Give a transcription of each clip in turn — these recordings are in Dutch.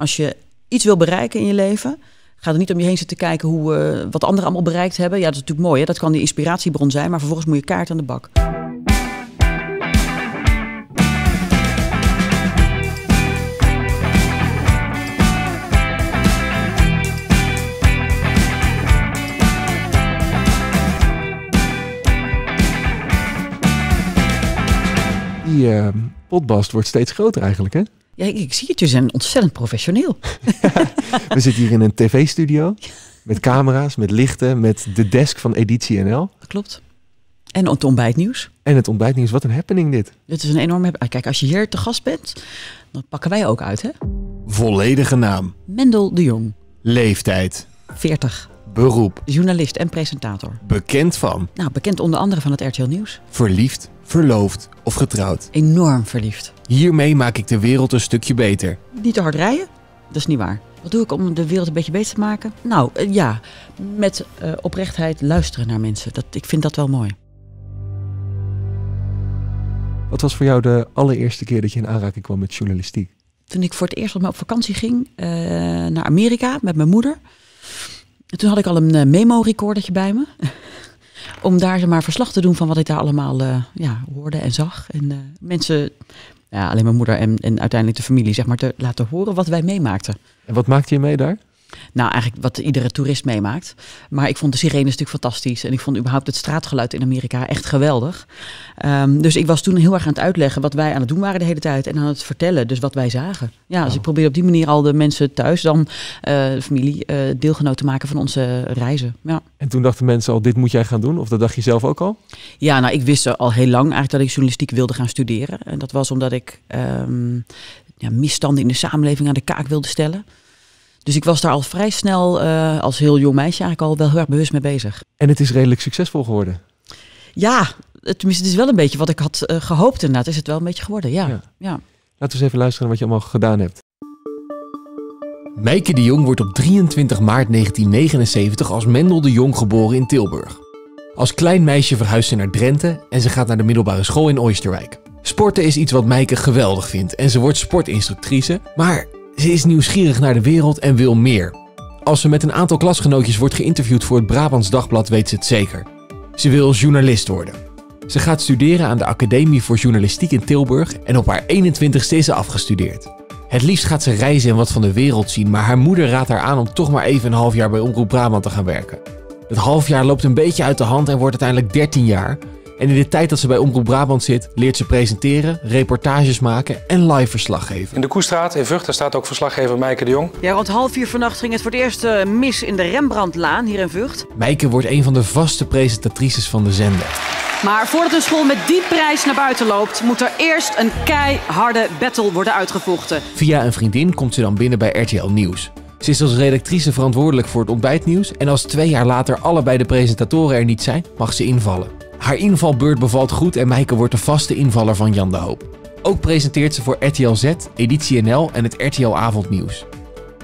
Als je iets wil bereiken in je leven, ga er niet om je heen zitten kijken hoe, eh, wat anderen allemaal bereikt hebben. Ja, dat is natuurlijk mooi, hè? dat kan die inspiratiebron zijn, maar vervolgens moet je kaart aan de bak. Die uh, eh, potbast wordt steeds groter eigenlijk, hè? Ja, ik, zie het, je zijn ontzettend professioneel. we zitten hier in een tv-studio met camera's, met lichten, met de desk van Editie NL. Dat klopt. En het ontbijtnieuws. En het ontbijtnieuws, wat een happening dit. Dit is een enorme... Ah, kijk, als je hier te gast bent, dan pakken wij ook uit, hè? Volledige naam. Mendel de Jong. Leeftijd. 40. Beroep. Journalist en presentator. Bekend van? Nou, bekend onder andere van het RTL Nieuws. Verliefd verloofd of getrouwd. Enorm verliefd. Hiermee maak ik de wereld een stukje beter. Niet te hard rijden? Dat is niet waar. Wat doe ik om de wereld een beetje beter te maken? Nou eh, ja, met eh, oprechtheid luisteren naar mensen. Dat, ik vind dat wel mooi. Wat was voor jou de allereerste keer dat je in aanraking kwam met journalistiek? Toen ik voor het eerst op vakantie ging eh, naar Amerika met mijn moeder. toen had ik al een memo-recordertje bij me om daar maar verslag te doen van wat ik daar allemaal eh, ja, hoorde en zag. En eh, mensen, ja, alleen mijn moeder en, en uiteindelijk de familie, zeg maar, te laten horen wat wij meemaakten. En wat maakte je mee daar? Nou, eigenlijk wat iedere toerist meemaakt. Maar ik vond de sirene natuurlijk fantastisch. En ik vond überhaupt het straatgeluid in Amerika echt geweldig. Ehm, dus ik was toen heel erg aan het uitleggen wat wij aan het doen waren de hele tijd. En aan het vertellen, dus wat wij zagen. Ja, wow. dus oh. ik probeer op die manier al de mensen thuis, dan eh, de familie, uh, deelgenoot te maken van onze reizen. Ja. En toen dachten mensen al, dit moet jij gaan doen? Of dat dacht je zelf ook al? Ja, nou, ik wist al heel lang eigenlijk dat ik journalistiek wilde gaan studeren. En dat was omdat ik ehm, ja, misstanden in de samenleving aan de kaak wilde stellen. Dus ik was daar al vrij snel, eh, als heel jong meisje, eigenlijk al wel heel erg bewust mee bezig. En het is redelijk succesvol geworden. Ja, het, tenminste, het is wel een beetje wat ik had eh, gehoopt inderdaad. Is het wel een beetje geworden, ja. ja. ja. Laten we eens even luisteren naar wat je allemaal gedaan hebt. Meike de Jong wordt op 23 maart 1979 als Mendel de Jong geboren in Tilburg. Als klein meisje verhuist ze naar Drenthe en ze gaat naar de middelbare school in Oosterwijk. Sporten is iets wat Meike geweldig vindt en ze wordt sportinstructrice, maar ze is nieuwsgierig naar de wereld en wil meer. Als ze met een aantal klasgenootjes wordt geïnterviewd voor het Brabants Dagblad, weet ze het zeker. Ze wil journalist worden. Ze gaat studeren aan de Academie voor Journalistiek in Tilburg en op haar 21ste is ze afgestudeerd. Het liefst gaat ze reizen en wat van de wereld zien, maar haar moeder raadt haar aan om toch maar even een half jaar bij Omroep Brabant te gaan werken. Het half jaar loopt een beetje uit de hand en wordt uiteindelijk 13 jaar, en in de tijd dat ze bij Omroep Brabant zit, leert ze presenteren, reportages maken en live verslag geven. In de Koestraat in Vught, daar staat ook verslaggever Meike de Jong. Ja, rond half vier vannacht ging het voor het eerst eh, mis in de Rembrandtlaan hier in Vught. Meike wordt een van de vaste presentatrices van de zender. Maar voordat een school met die prijs naar buiten loopt, moet er eerst een keiharde battle worden uitgevochten. Via een vriendin komt ze dan binnen bij RTL Nieuws. Ze is als redactrice verantwoordelijk voor het ontbijtnieuws en als twee jaar later allebei de presentatoren er niet zijn, mag ze invallen. Haar invalbeurt bevalt goed en Meike wordt de vaste invaller van Jan de Hoop. Ook presenteert ze voor RTL Z, Editie NL en het RTL Avondnieuws.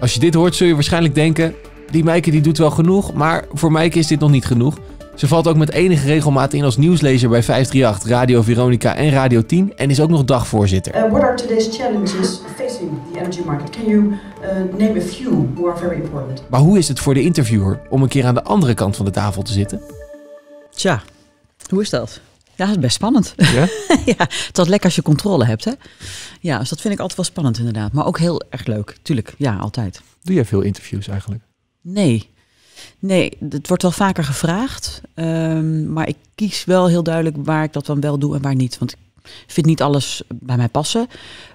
Als je dit hoort zul je waarschijnlijk denken, die Meike die doet wel genoeg, maar voor Meike is dit nog niet genoeg. Ze valt ook met enige regelmaat in als nieuwslezer bij 538, Radio Veronica en Radio 10 en is ook nog dagvoorzitter. Uh, today's challenges facing the market? Can you uh, name a few who are very important? Maar hoe is het voor de interviewer om een keer aan de andere kant van de tafel te zitten? Tja, hoe is dat? Ja, dat is best spannend. Ja? ja, het is lekker als je controle hebt, hè? Ja, dus dat vind ik altijd wel spannend inderdaad. Maar ook heel erg leuk, tuurlijk. Ja, altijd. Doe jij veel interviews eigenlijk? Nee. Nee, het wordt wel vaker gevraagd. Ehm, maar ik kies wel heel duidelijk waar ik dat dan wel doe en waar niet. Want ik vind niet alles bij mij passen.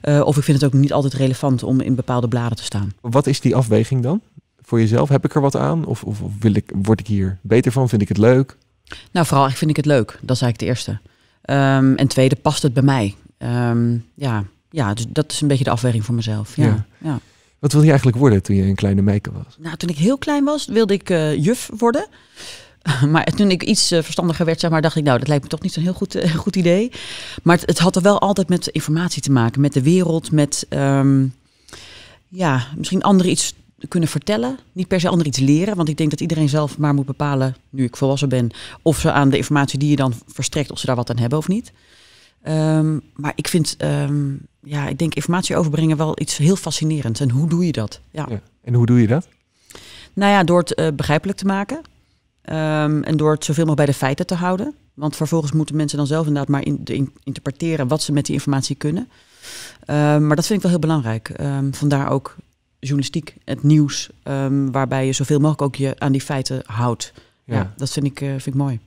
Eh, of ik vind het ook niet altijd relevant om in bepaalde bladen te staan. Wat is die afweging dan? Voor jezelf, heb ik er wat aan? Of, of, of wil ik, word ik hier beter van? Vind ik het leuk? Nou, vooral vind ik het leuk. Dat is eigenlijk de eerste. Ehm, en tweede, past het bij mij? Ehm, ja, ja, dus dat is een beetje de afweging voor mezelf. Ja. ja. Wat wilde je eigenlijk worden toen je een kleine meike was? Nou, toen ik heel klein was, wilde ik eh, juf worden. maar toen ik iets eh, verstandiger werd, zeg maar, dacht ik, nou, dat lijkt me toch niet zo'n heel goed, eh, goed idee. Maar het, het, had er wel altijd met informatie te maken, met de wereld, met ehm, ja, misschien andere iets kunnen vertellen. Niet per se ander iets leren. Want ik denk dat iedereen zelf maar moet bepalen, nu ik volwassen ben, of ze aan de informatie die je dan verstrekt, of ze daar wat aan hebben of niet. Ehm, maar ik vind, ehm, ja, ik denk informatie overbrengen wel iets heel fascinerends. En hoe doe je dat? Ja. En hoe doe je dat? Nou ja, door het eh, begrijpelijk te maken. Ehm, en door het zoveel mogelijk bij de feiten te houden. Want vervolgens moeten mensen dan zelf inderdaad maar in interpreteren wat ze met die informatie kunnen. maar dat vind ik wel heel belangrijk. vandaar ook journalistiek, het nieuws, ehm, waarbij je zoveel mogelijk ook je aan die feiten houdt. Ja, dat vind ik, eh, vind ik mooi.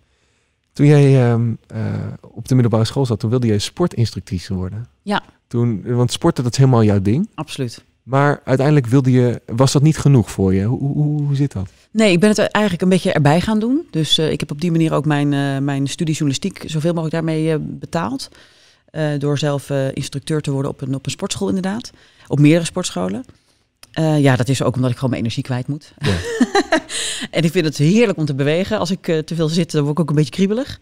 Toen jij ehm, eh, op de middelbare school zat, toen wilde jij sportinstructrice worden. Ja. Toen, want sporten, dat is helemaal jouw ding. Absoluut. Maar uiteindelijk wilde je, was dat niet genoeg voor je? Hoe, hoe, hoe zit dat? Nee, ik ben het eigenlijk een beetje erbij gaan doen. Dus eh, ik heb op die manier ook mijn, uh, mijn studie journalistiek zoveel mogelijk daarmee betaald. door zelf instructeur te worden op een, op een sportschool inderdaad. Op meerdere sportscholen. Eh, ja, dat is ook omdat ik gewoon mijn energie kwijt moet. Ja. en ik vind het heerlijk om te bewegen. Als ik uh, te veel zit, dan word ik ook een beetje kriebelig.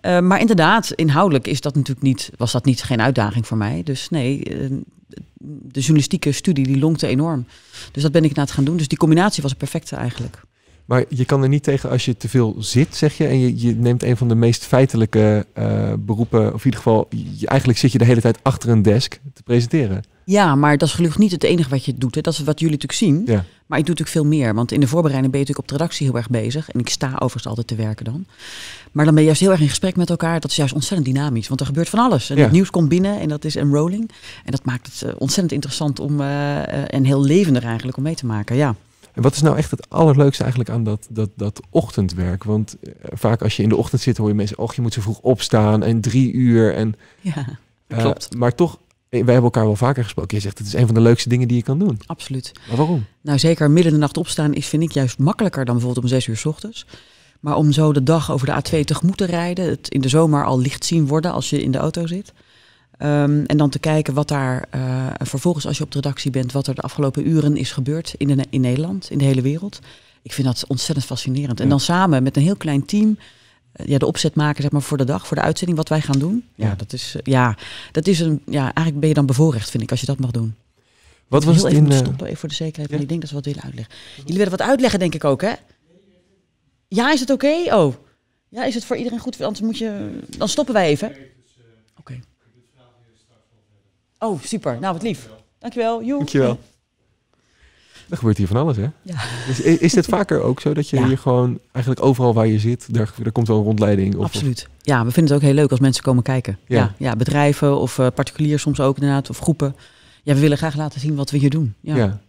Eh, maar inderdaad, inhoudelijk is dat natuurlijk niet, was dat niet geen uitdaging voor mij. Dus nee, de journalistieke studie die lonkte enorm. Dus dat ben ik na nou het gaan doen. Dus die combinatie was het perfecte eigenlijk. Maar je kan er niet tegen als je te veel zit, zeg je. En je, je neemt een van de meest feitelijke beroepen. Of in ieder geval, je, eigenlijk zit je de hele tijd achter een desk te presenteren. Ja, maar dat is gelukkig niet het enige wat je doet. Hè. Dat is wat jullie natuurlijk zien. Maar ik doe natuurlijk veel meer. Want in de voorbereiding ben je natuurlijk op de redactie heel erg bezig. En ik sta overigens altijd te werken dan. Maar dan ben je juist heel erg in gesprek met elkaar. Dat is juist ontzettend dynamisch. Want er gebeurt van alles. En het nieuws komt binnen en dat is enrolling. En dat maakt het eh, ontzettend interessant om, eh, eh, en heel levendig eigenlijk om mee te maken. Ja. En wat is nou echt het allerleukste eigenlijk aan dat, dat, dat ochtendwerk? Want vaak als je in de ochtend zit hoor je mensen... oh, je moet zo vroeg opstaan en drie uur. En, ja, klopt. Maar toch eh, wij hebben elkaar wel vaker gesproken. Je zegt, het is een van de leukste dingen die je kan doen. Absoluut. Maar waarom? Nou, zeker midden in de nacht opstaan is, vind ik, juist makkelijker dan bijvoorbeeld om zes uur s ochtends. Maar om zo de dag over de A2 tegemoet te rijden, het in de zomer al licht zien worden als je in de auto zit. Ehm, en dan te kijken wat daar eh, vervolgens, als je op de redactie bent, wat er de afgelopen uren is gebeurd in, in Nederland, in de hele wereld. Ik vind dat ontzettend fascinerend. En dan samen met een heel klein team eh, ja, de opzet maken zeg maar, voor de dag, voor de uitzending, wat wij gaan doen. Ja, dat is, eh, ja, dat is een, ja, eigenlijk ben je dan bevoorrecht, vind ik, als je dat mag doen. Wat was heel het even in... Eh, stoppen, even voor de zekerheid, ja. ik denk dat ze wat willen uitleggen. Jullie willen wat uitleggen, denk ik ook, hè? Ja, is het oké? Oh. Ja, is het voor iedereen goed? Anders moet je... Dan stoppen wij even. Oké. Oh, super. Nou, wat lief. Dankjewel. Joep. Dankjewel. Dan gebeurt hier van alles, hè? Ja. is, is het vaker ook zo dat je hier gewoon eigenlijk overal waar je zit, daar, daar komt wel een rondleiding? Of, Absoluut. Ja, we vinden het ook heel leuk als mensen komen kijken. Ja, ja, bedrijven of eh, particulier soms ook inderdaad, of groepen. Ja, we willen graag laten zien wat we hier doen. ja.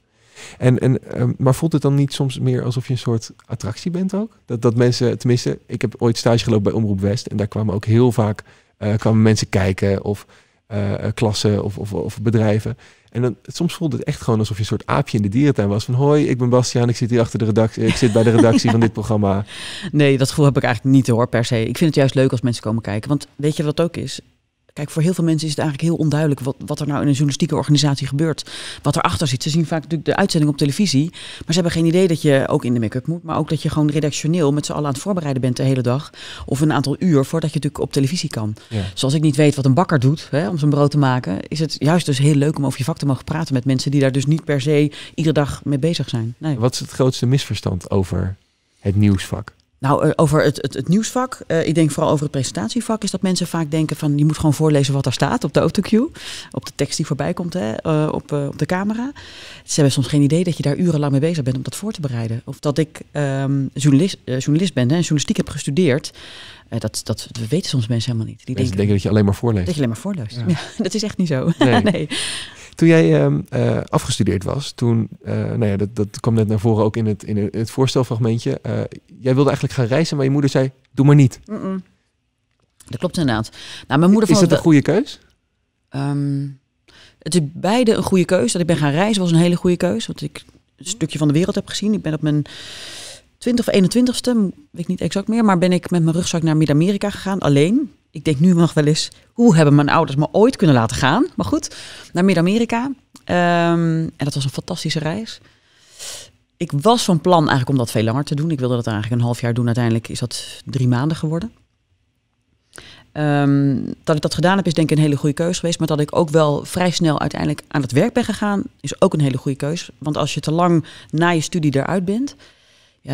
En, en, ehm, maar voelt het dan niet soms meer alsof je een soort attractie bent ook? Dat, dat mensen, tenminste, ik heb ooit stage gelopen bij Omroep West en daar kwamen ook heel vaak eh, kwamen mensen kijken of eh, klassen of, of, of, bedrijven. En dan, soms voelde het echt gewoon alsof je een soort aapje in de dierentuin was. Van hoi, ik ben Bastiaan, ik zit hier achter de redactie. Ik zit bij de redactie van dit programma. Nee, dat gevoel heb ik eigenlijk niet hoor, per se. Ik vind het juist leuk als mensen komen kijken. Want weet je wat ook is? Kijk, voor heel veel mensen is het eigenlijk heel onduidelijk wat, wat er nou in een journalistieke organisatie gebeurt. Wat erachter zit. Ze zien vaak natuurlijk de uitzending op televisie. Maar ze hebben geen idee dat je ook in de make-up moet. Maar ook dat je gewoon redactioneel met z'n allen aan het voorbereiden bent de hele dag. Of een aantal uur voordat je natuurlijk op televisie kan. Zoals dus ik niet weet wat een bakker doet hè, om zijn brood te maken. Is het juist dus heel leuk om over je vak te mogen praten met mensen die daar dus niet per se iedere dag mee bezig zijn. Nee. Wat is het grootste misverstand over het nieuwsvak? Nou, eh, over het, het, het nieuwsvak. Eh, ik denk vooral over het presentatievak is dat mensen vaak denken van je moet gewoon voorlezen wat er staat op de autocue. Op de tekst die voorbij komt hè, eh, op, op de camera. Ze hebben soms geen idee dat je daar urenlang mee bezig bent om dat voor te bereiden. Of dat ik ehm, journalist, journalist ben hè, en journalistiek heb gestudeerd. dat, dat weten soms mensen helemaal niet. Die mensen denken, denken dat je alleen maar voorleest. Dat je alleen maar voorleest. Ja. dat is echt niet zo. nee. Toen jij ehm, eh, afgestudeerd was, toen, eh, nou ja, dat, dat kwam net naar voren ook in het, in het voorstelfragmentje. Eh, jij wilde eigenlijk gaan reizen, maar je moeder zei, doe maar niet. Dat klopt inderdaad. Nou, mijn moeder is dat een goede keus? Ehm, het is beide een goede keus. Dat ik ben gaan reizen was een hele goede keus. Want ik een stukje van de wereld heb gezien. Ik ben op mijn 20 of 21ste, weet ik niet exact meer, maar ben ik met mijn rugzak naar Midden-Amerika gegaan, alleen. Ik denk nu nog wel eens, hoe hebben mijn ouders me ooit kunnen laten gaan? Maar goed, naar Midden-Amerika. Ehm, en dat was een fantastische reis. Ik was van plan eigenlijk om dat veel langer te doen. Ik wilde dat eigenlijk een half jaar doen. Uiteindelijk is dat drie maanden geworden. Ehm, dat ik dat gedaan heb is denk ik een hele goede keuze geweest. Maar dat ik ook wel vrij snel uiteindelijk aan het werk ben gegaan, is ook een hele goede keuze. Want als je te lang na je studie eruit bent,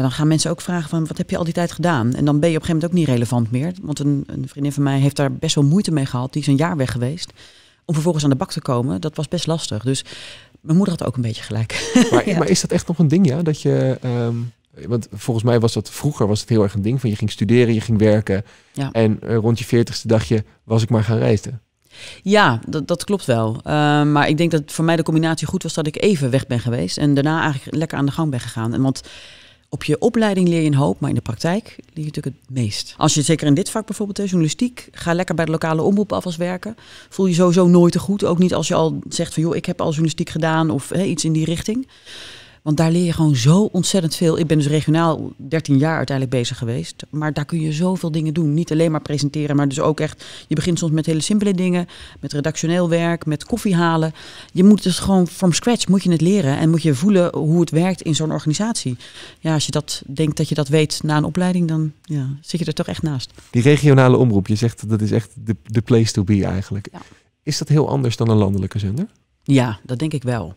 dan gaan mensen ook vragen van wat heb je al die tijd gedaan? En dan ben je op een gegeven moment ook niet relevant meer. Want een, een vriendin van mij heeft daar best wel moeite mee gehad. Die is een jaar weg geweest. Om vervolgens aan de bak te komen, dat was best lastig. Dus mijn moeder had ook een beetje gelijk. Maar, is dat echt nog een ding, ja? Dat je, ehm, want volgens mij was dat vroeger was het heel erg een ding van je ging studeren, je ging werken. Ja. En eh, rond je veertigste dacht je, was ik maar gaan reizen. Ja, dat, dat, klopt wel. Ehm, maar ik denk dat voor mij de combinatie goed was dat ik even weg ben geweest. En daarna eigenlijk lekker aan de gang ben gegaan. En want op je opleiding leer je een hoop, maar in de praktijk leer je natuurlijk het meest. Als je zeker in dit vak bijvoorbeeld, hè, journalistiek, ga lekker bij de lokale omroep af als werken. Voel je sowieso nooit te goed. Ook niet als je al zegt van joh, ik heb al journalistiek gedaan of hè, iets in die richting. Want daar leer je gewoon zo ontzettend veel. Ik ben dus regionaal 13 jaar uiteindelijk bezig geweest. Maar daar kun je zoveel dingen doen. Niet alleen maar presenteren, maar dus ook echt. Je begint soms met hele simpele dingen. Met redactioneel werk, met koffie halen. Je moet dus gewoon from scratch moet je het leren. En moet je voelen hoe het werkt in zo'n organisatie. Ja, als je dat denkt dat je dat weet na een opleiding, dan ja, zit je er toch echt naast. Die regionale omroep, je zegt dat is echt de, place to be eigenlijk. Is dat heel anders dan een landelijke zender? Ja, dat denk ik wel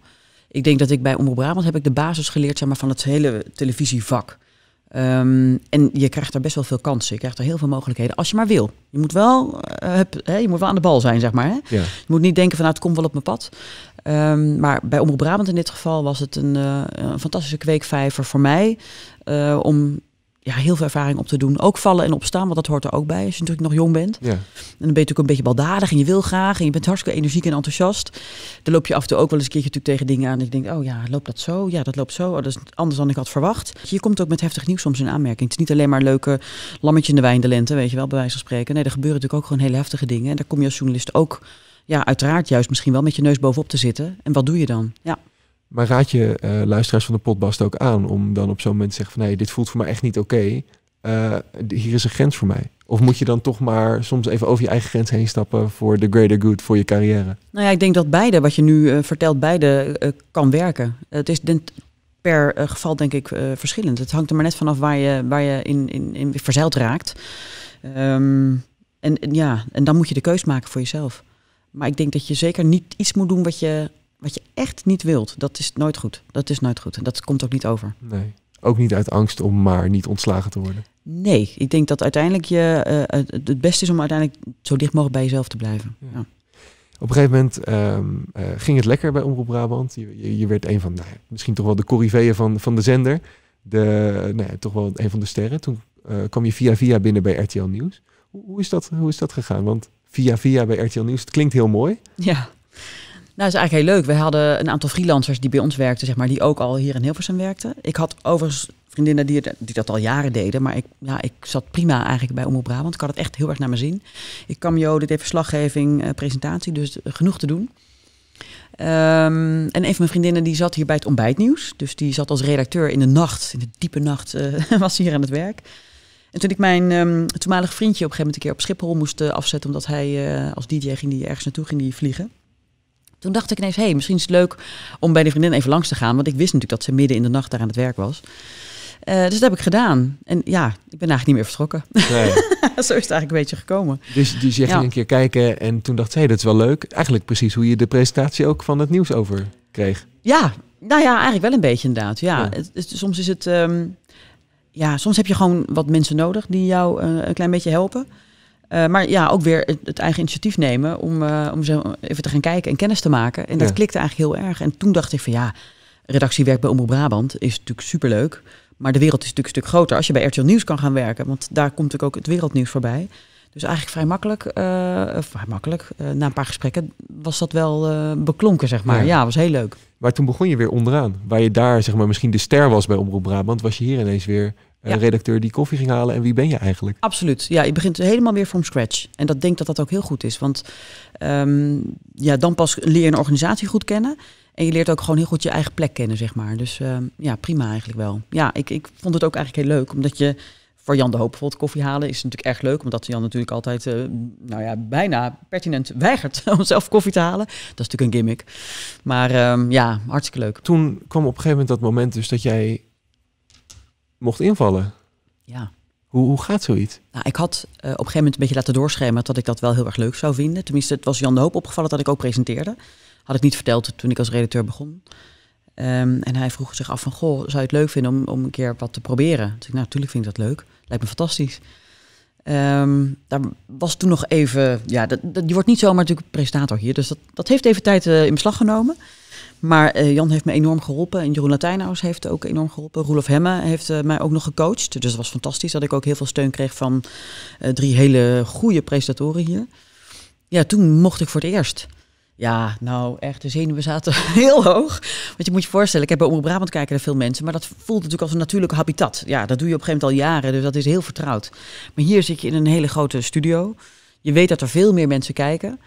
ik denk dat ik bij Omroep Brabant heb ik de basis geleerd zeg maar, van het hele televisievak. Ehm, en je krijgt daar best wel veel kansen. Je krijgt er heel veel mogelijkheden als je maar wil. Je moet wel, heb, eh, hè, je moet wel aan de bal zijn, zeg maar. Hè? Je moet niet denken van nou, het komt wel op mijn pad. Ehm, maar bij Omroep Brabant in dit geval was het een, uh, fantastische kweekvijver voor mij. Eh, om ja, heel veel ervaring op te doen. Ook vallen en opstaan, want dat hoort er ook bij als je natuurlijk nog jong bent. Ja. En dan ben je natuurlijk een beetje baldadig en je wil graag en je bent hartstikke energiek en enthousiast. Dan loop je af en toe ook wel eens een keertje natuurlijk tegen dingen aan. Dat je denkt, oh ja, loopt dat zo? Ja, dat loopt zo. Oh, dat is anders dan ik had verwacht. Je komt ook met heftig nieuws soms in aanmerking. Het is niet alleen maar leuke lammetje in de wijn de lente, weet je wel, bij wijze van spreken. Nee, er gebeuren natuurlijk ook gewoon hele heftige dingen. En daar kom je als journalist ook, ja, uiteraard juist misschien wel met je neus bovenop te zitten. En wat doe je dan? Ja. Maar raad je eh, luisteraars van de podcast ook aan om dan op zo'n moment te zeggen van... nee dit voelt voor mij echt niet oké. Eh, hier is een grens voor mij. Of moet je dan toch maar soms even over je eigen grens heen stappen voor de greater good, voor je carrière? Nou ja, ik denk dat beide, wat je nu eh, vertelt, beide kan werken. het is per geval denk ik verschillend. Het hangt er maar net vanaf waar je, waar je in, in, in verzeild raakt. Ehm, en, ja, en dan moet je de keus maken voor jezelf. Maar ik denk dat je zeker niet iets moet doen wat je wat je echt niet wilt, dat is nooit goed. Dat is nooit goed. En dat komt ook niet over. Nee. Ook niet uit angst om maar niet ontslagen te worden. Nee, ik denk dat uiteindelijk je, eh, het beste is om uiteindelijk zo dicht mogelijk bij jezelf te blijven. Ja. Op een gegeven moment ehm, eh, ging het lekker bij Omroep Brabant. Je, je, werd een van, nou, misschien toch wel de corriveeën van, van de zender. De, nou, toch wel een van de sterren. Toen eh, kwam je via via binnen bij RTL Nieuws. Hoe, hoe, is dat, hoe is dat gegaan? Want via via bij RTL Nieuws, het klinkt heel mooi. Ja. Nou, dat is eigenlijk heel leuk. We hadden een aantal freelancers die bij ons werkten, zeg maar, die ook al hier in Hilversum werkten. Ik had overigens vriendinnen die, dat al jaren deden, maar ik, ja, ik zat prima eigenlijk bij Omroep Brabant. Ik had het echt heel erg naar me zien? Ik kwam jo, dit even verslaggeving, eh, presentatie, dus genoeg te doen. Ehm, en een van mijn vriendinnen die zat hier bij het ontbijtnieuws. Dus die zat als redacteur in de nacht, in de diepe nacht, eh, was hier aan het werk. En toen ik mijn um, toenmalig vriendje op een gegeven moment een keer op Schiphol moest eh, afzetten, omdat hij als DJ ging die ergens naartoe ging die vliegen. Toen dacht ik ineens, hé, hey, misschien is het leuk om bij die vriendin even langs te gaan. Want ik wist natuurlijk dat ze midden in de nacht daar aan het werk was. Eh, dus dat heb ik gedaan. En ja, ik ben eigenlijk niet meer vertrokken. Zo is het eigenlijk een beetje gekomen. Dus, dus je ging een keer kijken en toen dacht ze, hey, dat is wel leuk. Eigenlijk precies hoe je de presentatie ook van het nieuws over kreeg. Ja, nou ja, eigenlijk wel een beetje inderdaad. Ja, Het, soms is het... Ehm, ja, soms heb je gewoon wat mensen nodig die jou eh, een klein beetje helpen. Eh, maar ja, ook weer het, eigen initiatief nemen om, eh, om zo even te gaan kijken en kennis te maken. En dat klikte eigenlijk heel erg. En toen dacht ik van ja, redactiewerk bij Omroep Brabant is natuurlijk superleuk. Maar de wereld is natuurlijk een stuk groter als je bij RTL Nieuws kan gaan werken. Want daar komt natuurlijk ook het wereldnieuws voorbij. Dus eigenlijk vrij makkelijk, eh, vrij makkelijk na een paar gesprekken was dat wel beklonken, zeg maar. Ja. was heel leuk. Maar toen begon je weer onderaan. Waar je daar, zeg maar, misschien de ster was bij Omroep Brabant, was je hier ineens weer ja. redacteur die koffie ging halen en wie ben je eigenlijk? Absoluut. Ja, je begint helemaal weer from scratch. En dat denk dat dat ook heel goed is. Want ehm, ja, dan pas leer je een organisatie goed kennen. En je leert ook gewoon heel goed je eigen plek kennen, zeg maar. Dus ehm, ja, prima eigenlijk wel. Ja, ik, ik vond het ook eigenlijk heel leuk. Omdat je voor Jan de Hoop bijvoorbeeld koffie halen is natuurlijk erg leuk. Omdat Jan natuurlijk altijd, eh, nou ja, bijna pertinent weigert om zelf koffie te halen. Dat is natuurlijk een gimmick. Maar ehm, ja, hartstikke leuk. Toen kwam op een gegeven moment dat moment dus dat jij mocht invallen. Ja. Hoe, hoe gaat zoiets? Nou, ik had eh, op een gegeven moment een beetje laten doorschemeren dat ik dat wel heel erg leuk zou vinden. Tenminste, het was Jan de Hoop opgevallen dat ik ook presenteerde. Had ik niet verteld toen ik als redacteur begon. Ehm, en hij vroeg zich af van, goh, zou je het leuk vinden om, om een keer wat te proberen? Dus ik, nou, natuurlijk vind ik dat leuk. Lijkt me fantastisch. Um, daar was toen nog even, ja, dat, wordt niet zomaar natuurlijk presentator hier. Dus dat, dat heeft even tijd eh, in beslag genomen. Maar eh, Jan heeft me enorm geholpen. En Jeroen Latijnhuis heeft ook enorm geholpen. Roelof Hemme heeft eh, mij ook nog gecoacht. Dus het was fantastisch dat ik ook heel veel steun kreeg van eh, drie hele goede presentatoren hier. Ja, toen mocht ik voor het eerst. Ja, nou echt, de zenuwen zaten heel hoog. Want je moet je voorstellen, ik heb bij Omroep Brabant kijken naar veel mensen. Maar dat voelt natuurlijk als een natuurlijk habitat. Ja, dat doe je op een gegeven moment al jaren, dus dat is heel vertrouwd. Maar hier zit je in een hele grote studio. Je weet dat er veel meer mensen kijken.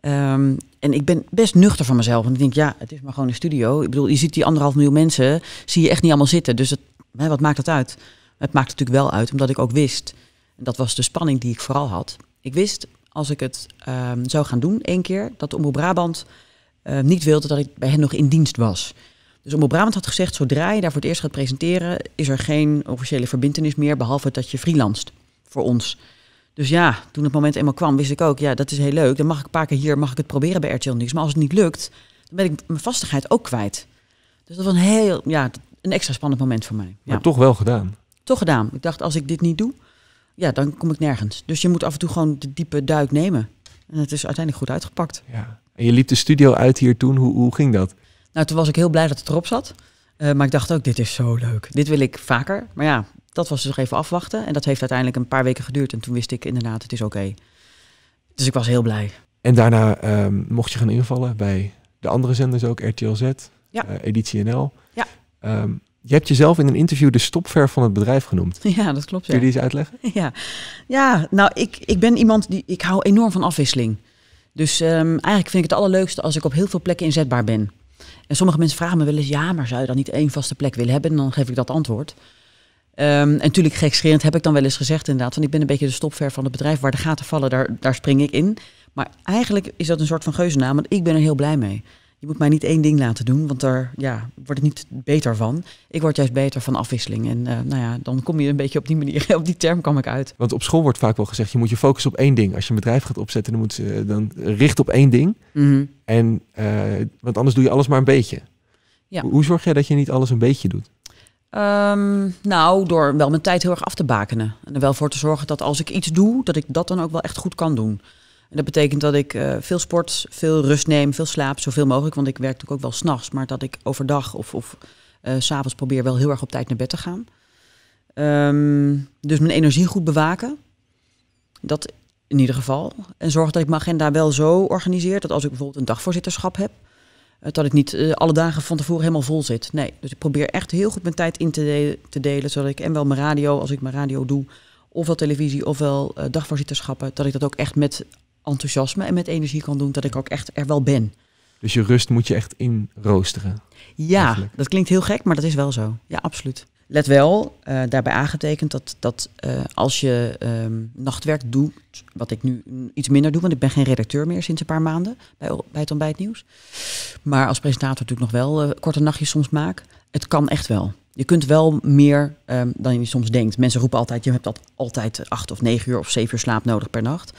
Ehm, en ik ben best nuchter van mezelf. Want ik denk, ja, het is maar gewoon een studio. Ik bedoel, je ziet die anderhalf miljoen mensen, zie je echt niet allemaal zitten. Dus hè, wat maakt dat uit? Het maakt natuurlijk wel uit, omdat ik ook wist, en dat was de spanning die ik vooral had. Ik wist, als ik het ehm, zou gaan doen één keer, dat de Omroep Brabant ehm, niet wilde dat ik bij hen nog in dienst was. Dus Omroep Brabant had gezegd, zodra je daar voor het eerst gaat presenteren, is er geen officiële verbindenis meer, behalve dat je freelanst voor ons. Dus ja, toen het moment eenmaal kwam, wist ik ook, ja, dat is heel leuk. Dan mag ik een paar keer hier, mag ik het proberen bij RTL Nieuws. Maar als het niet lukt, dan ben ik mijn vastigheid ook kwijt. Dus dat was een heel, ja, een extra spannend moment voor mij. Maar toch wel gedaan. Toch gedaan. Ik dacht, als ik dit niet doe, ja, dan kom ik nergens. Dus je moet af en toe gewoon de diepe duik nemen. En het is uiteindelijk goed uitgepakt. Ja. En je liep de studio uit hier toen. Hoe, hoe ging dat? Nou, toen was ik heel blij dat het erop zat. Eh, maar ik dacht ook, dit is zo leuk. Dit wil ik vaker. Maar ja, dat was dus nog even afwachten. En dat heeft uiteindelijk een paar weken geduurd. En toen wist ik inderdaad, het is oké. Dus ik was heel blij. En daarna ehm, mocht je gaan invallen bij de andere zenders ook, RTL Z, eh, Editie NL. Ja. Ehm, je hebt jezelf in een interview de stopver van het bedrijf genoemd. Ja, dat klopt. Ja. Kun je die eens uitleggen? Ja, ja nou, ik, ik ben iemand die. Ik hou enorm van afwisseling. Dus ehm, eigenlijk vind ik het allerleukste als ik op heel veel plekken inzetbaar ben. En sommige mensen vragen me wel eens: ja, maar zou je dan niet één vaste plek willen hebben? En dan geef ik dat antwoord. Ehm, en natuurlijk gekscherend heb ik dan wel eens gezegd inderdaad. Want ik ben een beetje de stopver van het bedrijf. Waar de gaten vallen, daar, daar spring ik in. Maar eigenlijk is dat een soort van geuzennaam. Want ik ben er heel blij mee. Je moet mij niet één ding laten doen, want daar ja, word ik niet beter van. Ik word juist beter van afwisseling. En eh, nou ja, dan kom je een beetje op die manier, op die term kwam ik uit. Want op school wordt vaak wel gezegd, je moet je focussen op één ding. Als je een bedrijf gaat opzetten, dan, moet, je, eh, dan richt op één ding. Mhm. en, eh, want anders doe je alles maar een beetje. Ja. Hoe, hoe zorg jij dat je niet alles een beetje doet? Ehm, nou, door wel mijn tijd heel erg af te bakenen. En er wel voor te zorgen dat als ik iets doe, dat ik dat dan ook wel echt goed kan doen. En dat betekent dat ik eh, veel sport, veel rust neem, veel slaap, zoveel mogelijk. Want ik werk natuurlijk ook wel s'nachts, maar dat ik overdag of, of uh, s'avonds probeer wel heel erg op tijd naar bed te gaan. Ehm, dus mijn energie goed bewaken. Dat in ieder geval. En zorg dat ik mijn agenda wel zo organiseer dat als ik bijvoorbeeld een dagvoorzitterschap heb, eh, dat ik niet eh, alle dagen van tevoren helemaal vol zit. Nee, dus ik probeer echt heel goed mijn tijd in te, delen. Zodat ik en wel mijn radio, als ik mijn radio doe, ofwel televisie ofwel uh, dagvoorzitterschappen, dat ik dat ook echt met enthousiasme en met energie kan doen. Dat ik ook echt er wel ben. Dus je rust moet je echt inroosteren? Ja, dat klinkt heel gek, maar dat is wel zo. Ja, absoluut. Let wel, eh, daarbij aangetekend dat, dat eh, als je ehm, nachtwerk doet, wat ik nu iets minder doe, want ik ben geen redacteur meer sinds een paar maanden bij, bij het ontbijt nieuws. Maar als presentator natuurlijk nog wel eh, korte nachtjes soms maak. Het kan echt wel. Je kunt wel meer ehm, dan je soms denkt. Mensen roepen altijd, je hebt dat altijd acht of negen uur of zeven uur slaap nodig per nacht.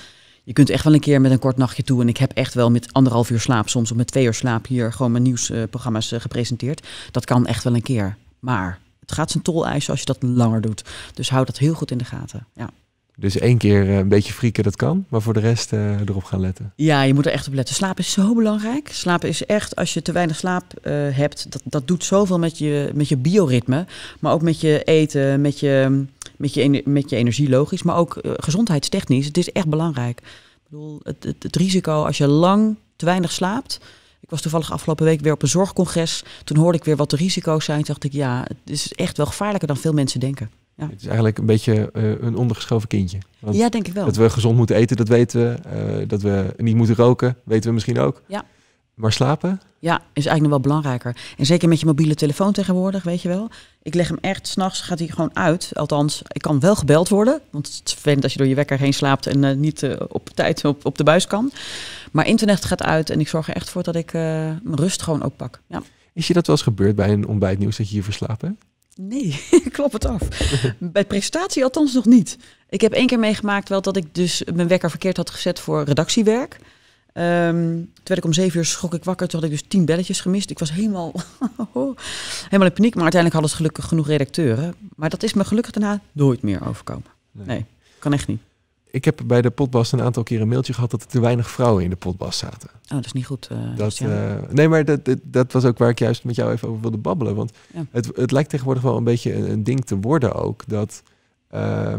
Je kunt echt wel een keer met een kort nachtje toe. En ik heb echt wel met anderhalf uur slaap, soms of met twee uur slaap hier gewoon mijn nieuwsprogramma's gepresenteerd. Dat kan echt wel een keer. Maar het gaat zijn tol eisen als je dat langer doet. Dus hou dat heel goed in de gaten. Ja. Dus één keer eh, een beetje frieken, dat kan. Maar voor de rest eh, erop gaan letten. Ja, je moet er echt op letten. Slaap is zo belangrijk. Slapen is echt, als je te weinig slaap eh, hebt, dat, dat doet zoveel met je, met je bioritme. Maar ook met je eten, met je, met je, met je energie logisch. Maar ook gezondheidstechnisch. Het is echt belangrijk. Ik bedoel, het, het risico als je lang te weinig slaapt ik was toevallig afgelopen week weer op een zorgcongres. Toen hoorde ik weer wat de risico's zijn. Toen dacht ik, ja, het is echt wel gevaarlijker dan veel mensen denken. Ja. Het is eigenlijk een beetje eh, een ondergeschoven kindje. Want ja, denk ik wel. Dat we gezond moeten eten, dat weten we. Eh, dat we niet moeten roken, weten we misschien ook. Ja. Maar slapen? Ja, is eigenlijk nog wel belangrijker. En zeker met je mobiele telefoon tegenwoordig, weet je wel. Ik leg hem echt, s'nachts gaat hij gewoon uit. Althans, ik kan wel gebeld worden. Want het is vervelend als je door je wekker heen slaapt en eh, niet eh, op tijd op, op de buis kan. Maar internet gaat uit en ik zorg er echt voor dat ik eh, mijn rust gewoon ook pak. Ja. Is je dat wel eens gebeurd bij een ontbijtnieuws dat je hier verslapen? Nee, klop het af. bij prestatie althans nog niet. Ik heb één keer meegemaakt wel dat ik dus mijn wekker verkeerd had gezet voor redactiewerk. Um, toen werd ik om zeven uur schrok ik wakker. Toen had ik dus tien belletjes gemist. Ik was helemaal, helemaal in paniek. Maar uiteindelijk hadden ze gelukkig genoeg redacteuren. Maar dat is me gelukkig daarna nooit meer overkomen. Nee, kan echt niet. Ik heb bij de potbas een aantal keer een mailtje gehad dat er te weinig vrouwen in de potbas zaten. Oh, dat is niet goed. Eh, dat, eh, nee, maar dat, dat, was ook waar ik juist met jou even over wilde babbelen. Want het, het lijkt tegenwoordig wel een beetje een, ding te worden ook. Dat uh,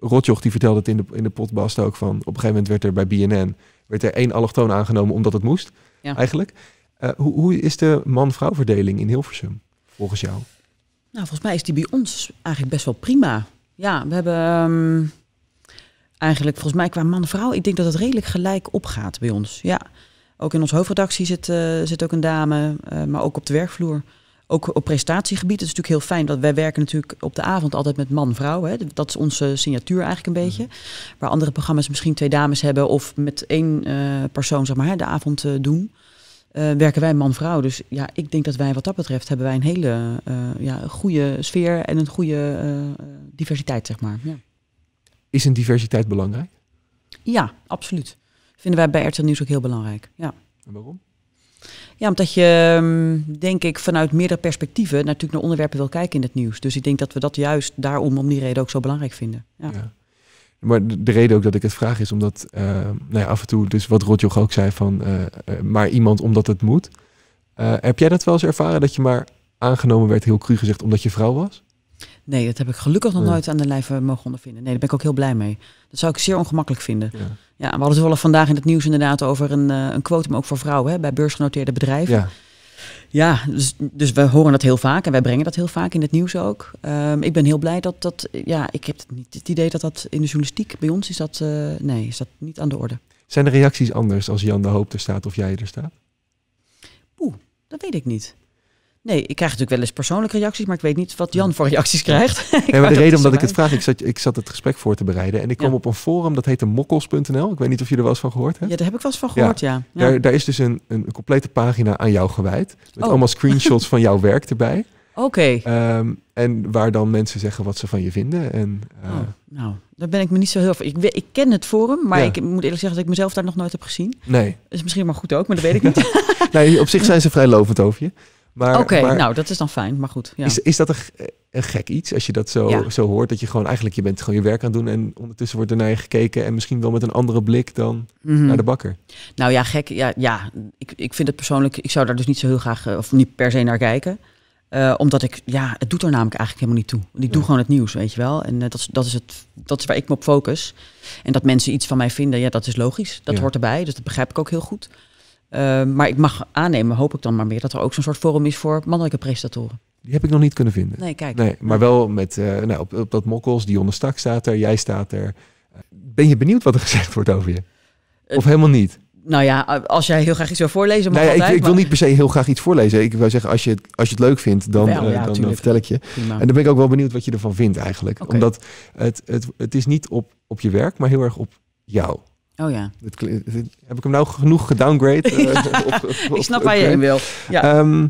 Rotjoch die vertelde het in de, in de potbas ook van... op een gegeven moment werd er bij BNN werd er één allochtoon aangenomen omdat het moest, eigenlijk. Eh, hoe, hoe, is de man-vrouw verdeling in Hilversum, volgens jou? Nou, volgens mij is die bij ons eigenlijk best wel prima. Ja, we hebben ehm, eigenlijk volgens mij qua man-vrouw, ik denk dat het redelijk gelijk opgaat bij ons. Ja, ook in onze hoofdredactie zit, eh, zit ook een dame, eh, maar ook op de werkvloer ook op presentatiegebied. Het is natuurlijk heel fijn dat wij werken natuurlijk op de avond altijd met man-vrouw. Dat is onze signatuur eigenlijk een beetje. Mhm. Waar andere programma's misschien twee dames hebben of met één eh, persoon zeg maar, de avond eh, doen. Eh, werken wij man-vrouw. Dus ja, ik denk dat wij wat dat betreft hebben wij een hele ja, goede sfeer en een goede diversiteit, zeg maar. Ja. Is een diversiteit belangrijk? Ja, absoluut. Vinden wij bij RTL Nieuws ook heel belangrijk. Ja. En waarom? Ja, omdat je, ehm, denk ik, vanuit meerdere perspectieven natuurlijk naar onderwerpen wil kijken in het nieuws. Dus ik denk dat we dat juist daarom, om die reden, ook zo belangrijk vinden. Ja. Maar de, reden ook dat ik het vraag is omdat, uh, nou ja, af en toe, dus wat Rotjoch ook zei van, eh, eh, maar iemand omdat het moet. heb jij dat wel eens ervaren, dat je maar aangenomen werd, heel cru gezegd, omdat je vrouw was? Nee, dat heb ik gelukkig nog nooit aan de lijve mogen ondervinden. Nee, daar ben ik ook heel blij mee. Dat zou ik zeer ongemakkelijk vinden. Ja, ja we hadden het wel vandaag in het nieuws inderdaad over een, uh, een quotum ook voor vrouwen hè, bij beursgenoteerde bedrijven. Ja. Ja, dus, dus we horen dat heel vaak en wij brengen dat heel vaak in het nieuws ook. Ehm, ik ben heel blij dat dat, ja, ik heb niet het idee dat dat in de journalistiek bij ons is dat, eh, nee, is dat niet aan de orde. Zijn de reacties anders als Jan de Hoop er staat of jij er staat? Oeh, dat weet ik niet. Nee, ik krijg natuurlijk wel eens persoonlijke reacties, maar ik weet niet wat Jan voor reacties krijgt. nee, de reden omdat ik het vraag, ik zat, ik zat het gesprek voor te bereiden en ik kwam op een forum dat heette mokkels.nl. Ik weet niet of je er wel eens van gehoord hebt. Ja, daar heb ik wel eens van gehoord, ja. ja. Daar, daar, is dus een, een complete pagina aan jou gewijd, met oh. allemaal screenshots van jouw werk erbij. Oké. Ehm, en waar dan mensen zeggen wat ze van je vinden. En, eh, oh, nou, daar ben ik me niet zo heel van. Ik, ik ken het forum, maar ik moet eerlijk zeggen dat ik mezelf daar nog nooit heb gezien. Nee. Is misschien maar goed ook, maar dat weet ik niet. nee, op zich zijn ze vrij lovend over je. Oké, nou dat is dan fijn, maar goed. Ja. Is, is dat een, eh, een, gek iets als je dat zo, zo hoort? Dat je gewoon eigenlijk, je bent gewoon je werk aan het doen en ondertussen wordt er naar je gekeken en misschien wel met een andere blik dan mhm. naar de bakker. Nou ja, gek. Ja, ja. Ik, ik vind het persoonlijk, ik zou daar dus niet zo heel graag, eh, of niet per se naar kijken. Eh, omdat ik, ja, het doet er namelijk eigenlijk helemaal niet toe. Ik doe gewoon het nieuws, weet je wel. En dat, is, dat, is het, dat is waar ik me op focus. En dat mensen iets van mij vinden, ja, dat is logisch. Dat hoort erbij, dus dat begrijp ik ook heel goed. Ehm, maar ik mag aannemen, hoop ik dan maar meer, dat er ook zo'n soort forum is voor mannelijke prestatoren. Die heb ik nog niet kunnen vinden. Nee, kijk. Nee, maar wel met, eh, nou, op, op, dat mokkels, die onderstak staat er, jij staat er. Eh, ben je benieuwd wat er gezegd wordt over je? Eh, of helemaal niet? Nou ja, als jij heel graag iets wil voorlezen. Nee, nou ik, maar... ik, wil niet per se heel graag iets voorlezen. Ik wil zeggen, als je, als je het leuk vindt, dan, dan, vertel ik je. En dan ben ik ook wel benieuwd wat je ervan vindt eigenlijk. Omdat het, het, het is niet op, op je werk, maar heel erg op jou. Oh ja. heb ik hem nou genoeg gedowngrade? Eh, ik snap waar je heen wil. Ja. Ehm,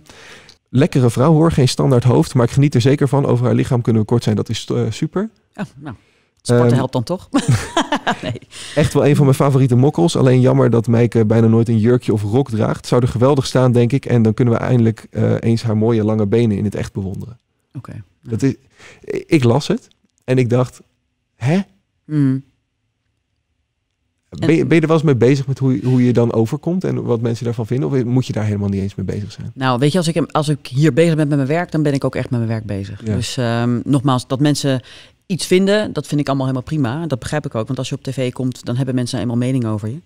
lekkere vrouw hoor, geen standaard hoofd, maar ik geniet er zeker van. Over haar lichaam kunnen we kort zijn, dat is eh, super. Ja, oh, nou. Sporten ehm, helpt dan toch? nee. Echt wel een van mijn favoriete mokkels. Alleen jammer dat Meike bijna nooit een jurkje of rok draagt. Zou er geweldig staan, denk ik. En dan kunnen we eindelijk eh, eens haar mooie lange benen in het echt bewonderen. Oké. Ik las het en ik dacht, hè? Mm. Ben je, ben er wel eens mee bezig met hoe, hoe je dan overkomt en wat mensen daarvan vinden? Of moet je daar helemaal niet eens mee bezig zijn? Nou, weet je, als ik, als ik hier bezig ben met mijn werk, dan ben ik ook echt met mijn werk bezig. Dus ehm, nogmaals, dat mensen iets vinden, dat vind ik allemaal helemaal prima. Dat begrijp ik ook, want als je op tv komt, dan hebben mensen eenmaal mening over je.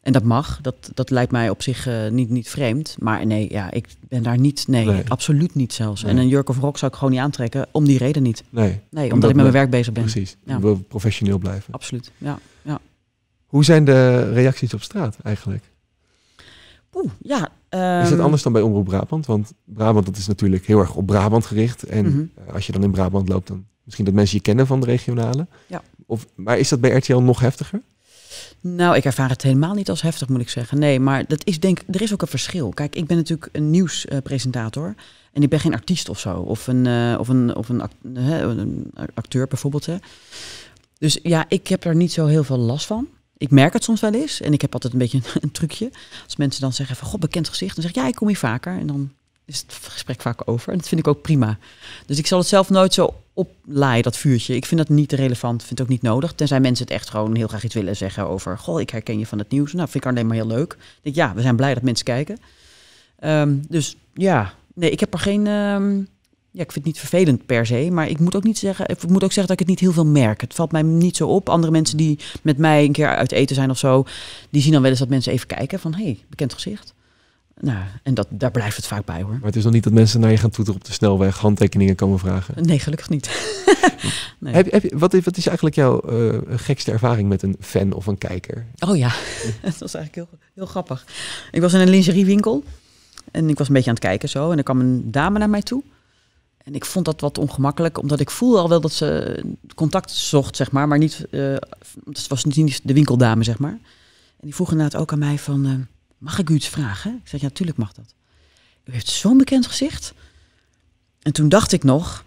En dat mag, dat, dat lijkt mij op zich eh, niet, niet vreemd. Maar nee, ja, ik ben daar niet, nee, absoluut niet zelfs. En een jurk of rok zou ik gewoon niet aantrekken, om die reden niet. Nee, nee omdat, ik met mijn werk bezig ben. Precies, ja. wil professioneel blijven. Absoluut, ja. Hoe zijn de reacties op straat eigenlijk? Oeh, ja. Is het ehm, anders dan bij Omroep Brabant? Want Brabant dat is natuurlijk heel erg op Brabant gericht. En mhm. eh, als je dan in Brabant loopt, dan misschien dat mensen je kennen van de regionale. Ja. Of, maar is dat bij RTL nog heftiger? Nou, ik ervaar het helemaal niet als heftig, moet ik zeggen. Nee, maar dat is denk, er is ook een verschil. Kijk, ik ben natuurlijk een nieuwspresentator. en ik ben geen artiest of zo. Of een, eh, of een, of een, acteur bijvoorbeeld. Hè. Dus ja, ik heb er niet zo heel veel last van. Ik merk het soms wel eens en ik heb altijd een beetje een, trucje. Als mensen dan zeggen van god, bekend gezicht, dan zeg ik ja, ik kom hier vaker. En dan is het gesprek vaak over. En dat vind ik ook prima. Dus ik zal het zelf nooit zo oplaaien, dat vuurtje. Ik vind dat niet relevant, vind het ook niet nodig. Tenzij mensen het echt gewoon heel graag iets willen zeggen over... goh, ik herken je van het nieuws. Nou, vind ik alleen maar heel leuk. Ik denk, ja, we zijn blij dat mensen kijken. Ehm, dus ja, nee, ik heb er geen... Ehm, ja, ik vind het niet vervelend per se, maar ik moet ook niet zeggen, ik moet ook zeggen dat ik het niet heel veel merk. Het valt mij niet zo op. Andere mensen die met mij een keer uit eten zijn of zo, die zien dan wel eens dat mensen even kijken van, hé, hey, bekend gezicht. Nou, en dat, daar blijft het vaak bij hoor. Maar het is dan niet dat mensen naar je gaan toeteren op de snelweg, handtekeningen komen vragen? Nee, gelukkig niet. nee. Heb, heb, wat, is, wat is eigenlijk jouw eh, gekste ervaring met een fan of een kijker? Oh ja, dat was eigenlijk heel, heel grappig. Ik was in een lingeriewinkel en ik was een beetje aan het kijken zo. En er kwam een dame naar mij toe. En ik vond dat wat ongemakkelijk, omdat ik voelde al wel dat ze contact zocht, zeg maar, maar niet, uh, eh, het was niet de winkeldame, zeg maar. En die vroeg inderdaad ook aan mij van, eh, mag ik u iets vragen? Ik zei, ja, natuurlijk mag dat. U heeft zo'n bekend gezicht. En toen dacht ik nog,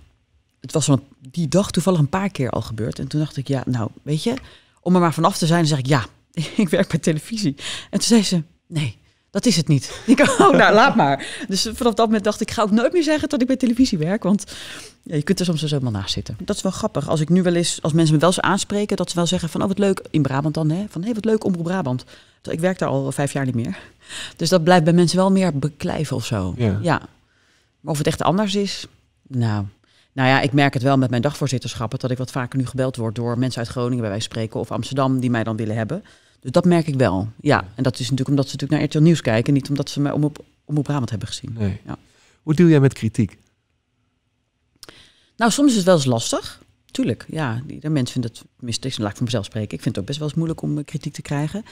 het was van die dag toevallig een paar keer al gebeurd. En toen dacht ik, ja, nou, weet je, om er maar vanaf te zijn, zeg ik, ja, ik werk bij televisie. En toen zei ze, nee, dat is het niet. Ik oh, nou, laat maar. Dus vanaf dat moment dacht ik, ga ook nooit meer zeggen dat ik bij televisie werk. Want ja, je kunt er soms dus helemaal naast zitten. Dat is wel grappig. Als ik nu wel eens, als mensen me wel eens aanspreken, dat ze wel zeggen van, oh wat leuk, in Brabant dan, hè? Van, hey, wat leuk, Omroep Brabant. Ik werk daar al vijf jaar niet meer. Dus dat blijft bij mensen wel meer beklijven of zo. Ja. ja. Maar of het echt anders is, nou... Nou ja, ik merk het wel met mijn dagvoorzitterschappen dat ik wat vaker nu gebeld word door mensen uit Groningen bij wij spreken of Amsterdam die mij dan willen hebben. Dus dat merk ik wel. Ja, en dat is natuurlijk omdat ze natuurlijk naar RTL Nieuws kijken, niet omdat ze mij om op, om op Brabant hebben gezien. Nee. Ja. Hoe doe jij met kritiek? Nou, soms is het wel eens lastig. Tuurlijk, ja. De mensen vinden het, tenminste, laat ik voor mezelf spreken. Ik vind het ook best wel eens moeilijk om eh, kritiek te krijgen.